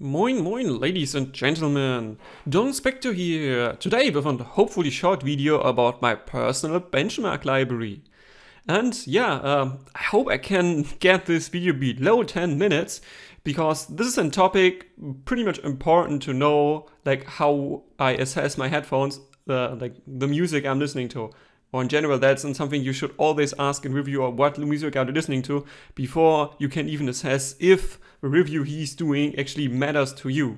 Moin moin ladies and gentlemen, Don Spector here, today with a hopefully short video about my personal benchmark library. And yeah, um, I hope I can get this video below 10 minutes, because this is a topic pretty much important to know, like how I assess my headphones, uh, like the music I'm listening to or in general, that's something you should always ask in review of what music are listening to before you can even assess if the review he's doing actually matters to you.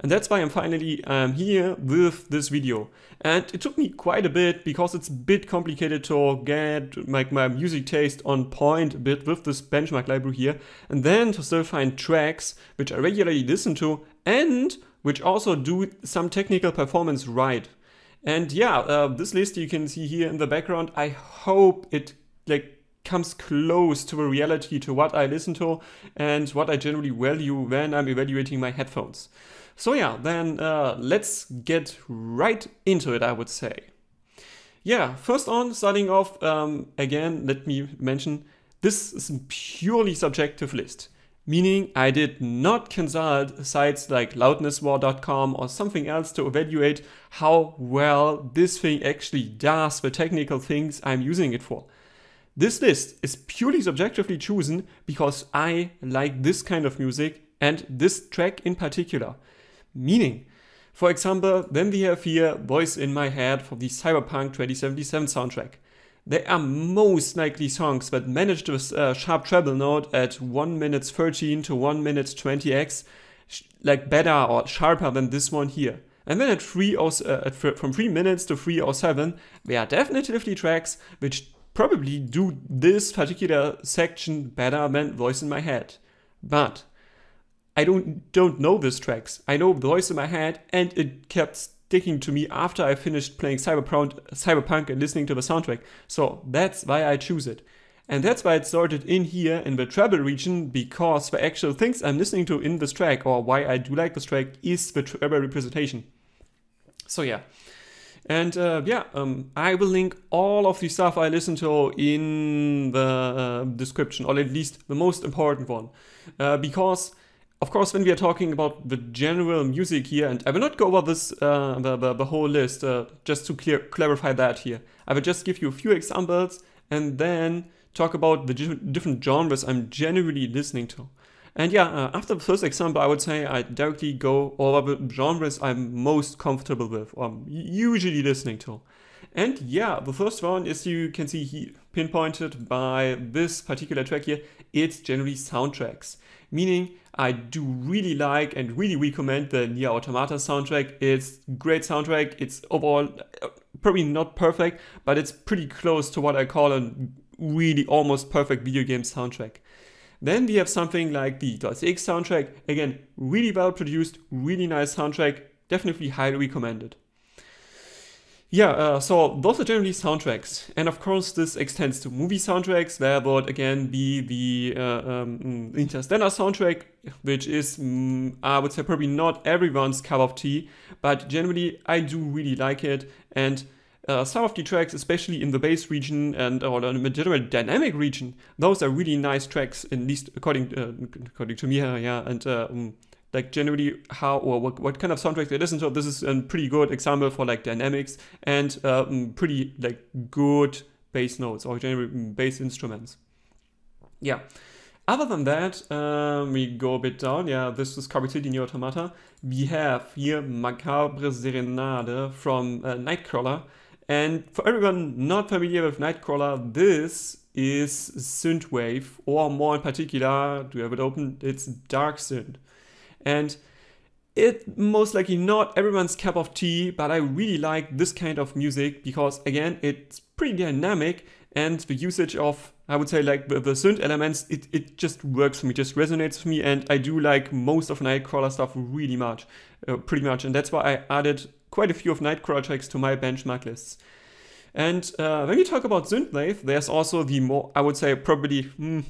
And that's why I'm finally um, here with this video. And it took me quite a bit because it's a bit complicated to get like my, my music taste on point a bit with this benchmark library here. And then to still find tracks which I regularly listen to and which also do some technical performance right. And yeah, uh, this list you can see here in the background. I hope it like comes close to a reality to what I listen to and what I generally value when I'm evaluating my headphones. So yeah, then uh, let's get right into it, I would say. Yeah, first on, starting off, um, again, let me mention, this is a purely subjective list meaning I did not consult sites like loudnesswar.com or something else to evaluate how well this thing actually does the technical things I'm using it for. This list is purely subjectively chosen because I like this kind of music and this track in particular. Meaning, for example, then we have here Voice in My Head from the Cyberpunk 2077 soundtrack. They are most likely songs that manage this uh, sharp treble note at 1 minute 13 to 1 minute 20x, like better or sharper than this one here. And then at three or, uh, from 3 minutes to 307, there are definitely tracks which probably do this particular section better than Voice in My Head. But I don't don't know these tracks. I know Voice in My Head and it kept sticking to me after I finished playing Cyberpunk and listening to the soundtrack. So that's why I choose it. And that's why it started in here in the treble region because the actual things I'm listening to in this track or why I do like this track is the treble representation. So yeah. And uh, yeah, um, I will link all of the stuff I listen to in the uh, description, or at least the most important one, uh, because of course, when we are talking about the general music here, and I will not go over this uh, the, the, the, whole list, uh, just to clear, clarify that here. I will just give you a few examples and then talk about the different genres I'm generally listening to. And yeah, uh, after the first example, I would say I directly go over the genres I'm most comfortable with, or I'm um, usually listening to. And yeah, the first one, as you can see he pinpointed by this particular track here, it's generally soundtracks. Meaning, I do really like and really recommend the Nier Automata soundtrack. It's great soundtrack. It's overall uh, probably not perfect, but it's pretty close to what I call a really almost perfect video game soundtrack. Then we have something like the Dots X soundtrack. Again, really well produced, really nice soundtrack. Definitely highly recommended. Yeah, uh, so those are generally soundtracks. And of course, this extends to movie soundtracks. There would again be the uh, um, mm, Interstellar soundtrack, which is, mm, I would say, probably not everyone's cup of tea, but generally, I do really like it. And uh, some of the tracks, especially in the bass region and or in the general dynamic region, those are really nice tracks, at least according uh, according to me. Uh, yeah, and uh, um, like generally how or what, what kind of soundtrack they listen to. This is a pretty good example for like dynamics and uh, um, pretty like good bass notes or generally um, bass instruments. Yeah. Other than that, um, we go a bit down. Yeah, this is Carpet City New Automata. We have here Macabre Serenade from uh, Nightcrawler. And for everyone not familiar with Nightcrawler, this is synthwave, or more in particular, to have it open, it's dark synth. And it most likely not everyone's cup of tea, but I really like this kind of music because again, it's pretty dynamic and the usage of, I would say like the, the synth elements, it, it just works for me, just resonates for me and I do like most of Nightcrawler stuff really much, uh, pretty much. And that's why I added quite a few of Nightcrawler tracks to my benchmark lists. And uh, when we talk about Synthwave, there's also the more, I would say, probably mm,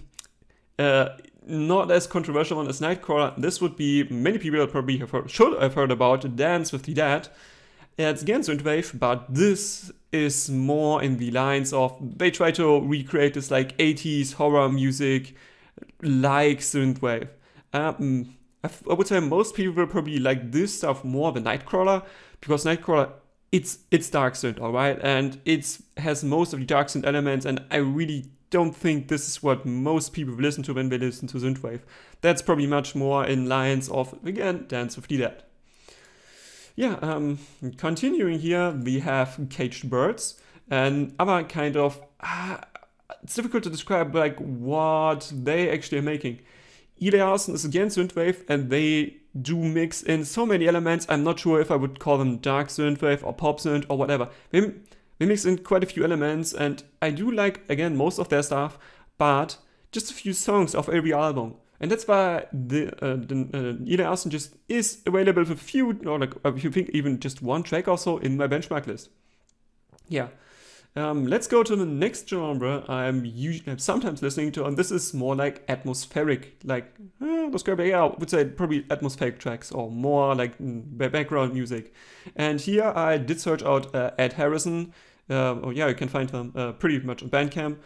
uh, not as controversial one as Nightcrawler. This would be many people probably have heard, should have heard about Dance with the Dead. It's again Synthwave, but this is more in the lines of they try to recreate this like 80s horror music like Synthwave. Um, I, would say most people probably like this stuff more than Nightcrawler because Nightcrawler it's it's synth, all right, and it has most of the Synth elements, and I really don't think this is what most people listen to when they listen to synthwave. That's probably much more in lines of again Dance with the Dead. Yeah, um, continuing here, we have Caged Birds, and other kind of. Uh, it's difficult to describe like what they actually are making. Eliasson is again synthwave, and they do mix in so many elements. I'm not sure if I would call them dark synthwave or pop synth or whatever. They, they mix in quite a few elements, and I do like again most of their stuff, but just a few songs of every album. And that's why the, uh, the uh, just is available for few, or like if you think even just one track or so in my benchmark list. Yeah. Um, let's go to the next genre I'm, usually, I'm sometimes listening to, and this is more like atmospheric, like uh, yeah, I would say probably atmospheric tracks or more like mm, background music. And here I did search out uh, Ed Harrison. Uh, oh yeah, you can find him uh, pretty much on Bandcamp.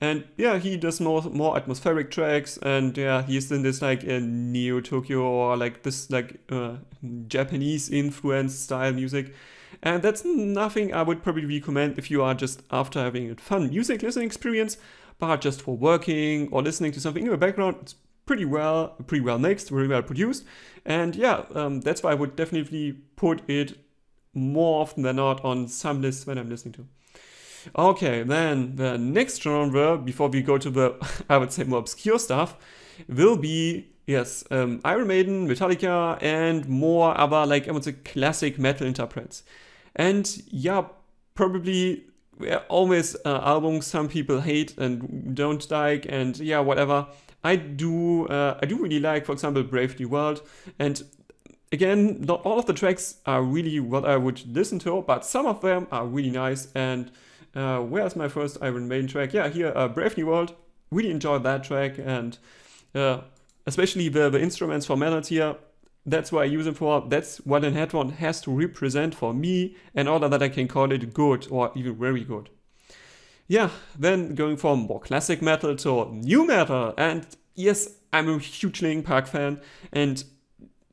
And yeah, he does more more atmospheric tracks, and yeah, he's in this like a neo Tokyo or like this like uh, Japanese influence style music. And that's nothing I would probably recommend if you are just after having a fun music listening experience, but just for working or listening to something in the background, it's pretty well, pretty well mixed, very well produced. And yeah, um, that's why I would definitely put it more often than not on some lists when I'm listening to. Okay, then the next genre before we go to the, I would say, more obscure stuff will be, yes, um, Iron Maiden, Metallica, and more other, like, I would say, classic metal interprets. And yeah, probably always uh, albums some people hate and don't like, and yeah, whatever. I do uh, I do really like, for example, Brave New World, and again, not all of the tracks are really what I would listen to, but some of them are really nice. And uh, where's my first Iron Maiden track? Yeah, here, uh, Brave New World. Really enjoyed that track, and uh, especially the the instruments for Melod here that's why I use them for. That's what an headphone has to represent for me in order that I can call it good or even very good. Yeah, then going from more classic metal to new metal. And yes, I'm a huge Linkin Park fan. And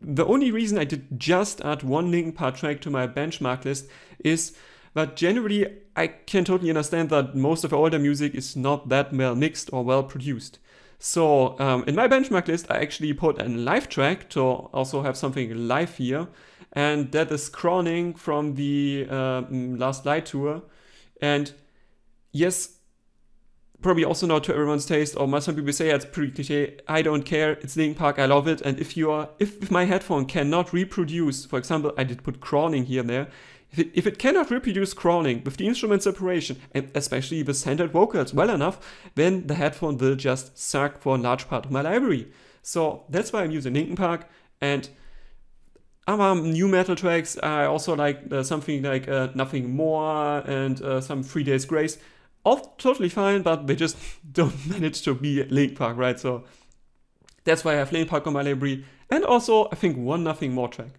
the only reason I did just add one Linkin Park track to my benchmark list is that generally I can totally understand that most of older music is not that well mixed or well produced. So um, in my benchmark list, I actually put a live track to also have something live here. And that is crowning from the uh, mm, last light tour. And yes, probably also not to everyone's taste, or some people say yeah, it's pretty cliche. I don't care. It's Linkin Park. I love it. And if you are, if, if my headphone cannot reproduce, for example, I did put crawling here and there. If it, if it cannot reproduce crawling with the instrument separation and especially the standard vocals well enough, then the headphone will just suck for a large part of my library. So that's why I'm using Linkin Park and other new metal tracks. I also like uh, something like uh, Nothing More and uh, some Three Days Grace all totally fine, but they just don't manage to be Link Park, right? So that's why I have Link Park on my library. And also, I think one nothing more track.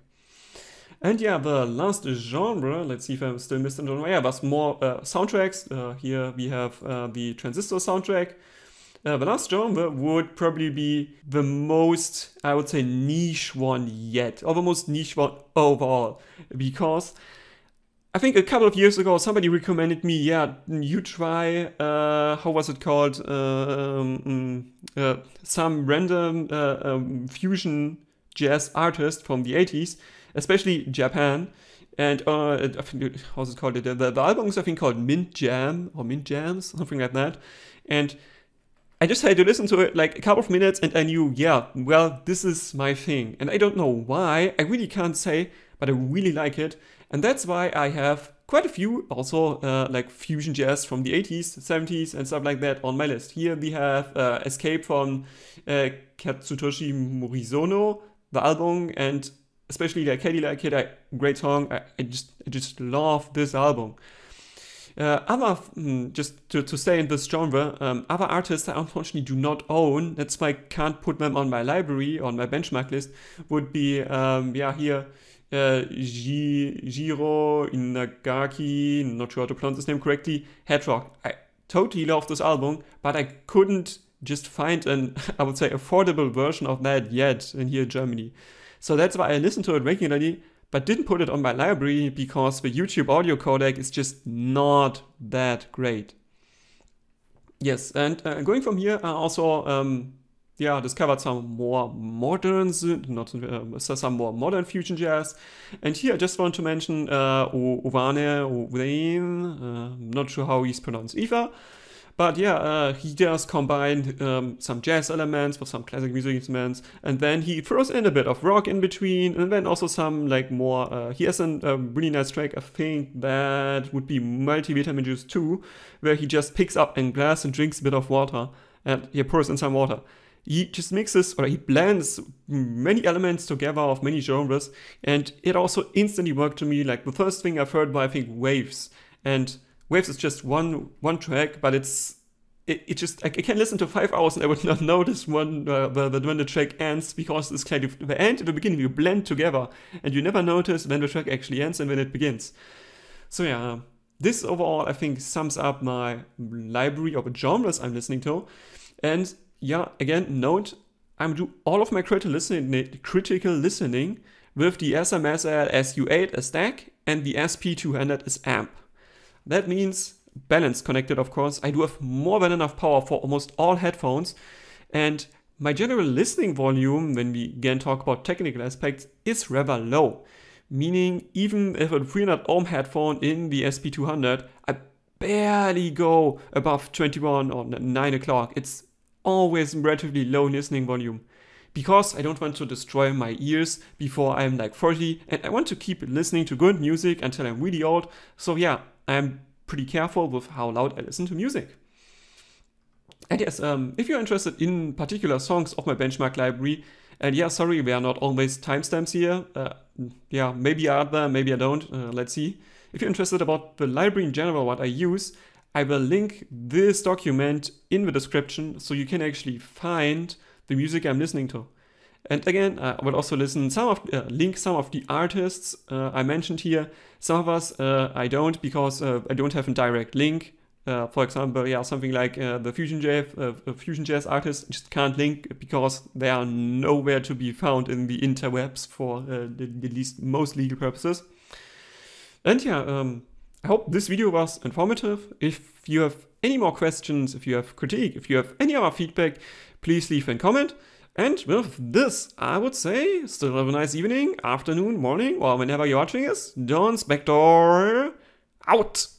And yeah, the last genre, let's see if I'm still missing genre. Yeah, was more uh, soundtracks. Uh, here we have uh, the Transistor soundtrack. Uh, the last genre would probably be the most, I would say, niche one yet, or the most niche one overall, because I think a couple of years ago, somebody recommended me, yeah, you try, uh, how was it called? Uh, um, mm, uh, some random uh, um, fusion jazz artist from the 80s, especially Japan. And uh, uh, how's it called? The, the, the album is, I think, called Mint Jam or Mint Jams, something like that. And I just had to listen to it like a couple of minutes and I knew, yeah, well, this is my thing. And I don't know why. I really can't say but I really like it. And that's why I have quite a few also uh, like fusion jazz from the 80s, 70s and stuff like that on my list. Here we have uh, Escape from uh, Katsutoshi Morizono, the album, and especially like Cadillac Kid, I, great song. I, I, just I just love this album. Uh, other, hmm, just to, to stay in this genre, um, other artists I unfortunately do not own, that's why I can't put them on my library, on my benchmark list, would be, um, yeah, here, uh, Inagaki, not sure how to pronounce his name correctly, Hedrock. I totally love this album, but I couldn't just find an, I would say, affordable version of that yet in here in Germany. So that's why I listen to it regularly, but didn't put it on my library because the YouTube audio codec is just not that great. Yes, and uh, going from here, I also um, yeah, discovered some more modern, not uh, äh, some more modern fusion jazz. And here I just want to mention uh, Ovane, Ovane, uh, äh, not sure how he's pronounced either. But yeah, uh, he does combine um, some jazz elements with some classic music instruments, and then he throws in a bit of rock in between, and then also some like more. Uh, he has a um, ähm, really nice track, I think that would be Multivitamin Juice 2, where he just picks up a glass and drinks a bit of water, and he pours in some water he just mixes or he blends many elements together of many genres and it also instantly worked to me like the first thing i've heard by i think waves and waves is just one one track but it's it, it just I, I can listen to five hours and i would not notice when uh, the, the, when the track ends because it's kind of the end and the beginning you blend together and you never notice when the track actually ends and when it begins so yeah this overall i think sums up my library of genres i'm listening to and yeah, again, note, I'm do all of my critical listening, critical listening with the SMSL SU8 a stack and the SP200 is amp. That means balance connected, of course. I do have more than enough power for almost all headphones. And my general listening volume, when we again talk about technical aspects, is rather low. Meaning, even if a 300 ohm headphone in the SP200, I barely go above 21 or 9 o'clock. It's always relatively low listening volume because I don't want to destroy my ears before I'm like 40 and I want to keep listening to good music until I'm really old. So yeah, I'm pretty careful with how loud I listen to music. And yes, um, if you're interested in particular songs of my benchmark library, and yeah, sorry, we are not always timestamps here. Uh, yeah, maybe I add them, maybe I don't, uh, let's see. If you're interested about the library in general, what I use, I will link this document in the description so you can actually find the music I'm listening to. And again, I will also listen some of uh, link some of the artists uh, I mentioned here. Some of us uh, I don't because uh, I don't have a direct link. Uh, for example, yeah, something like uh, the fusion jazz, fusion jazz artists just can't link because they are nowhere to be found in the interwebs for the, at least most legal purposes. And yeah. Um, I hope this video was informative. If you have any more questions, if you have critique, if you have any other feedback, please leave a comment. And with this, I would say, still have a nice evening, afternoon, morning, or whenever you're watching this. Don't Spector, out!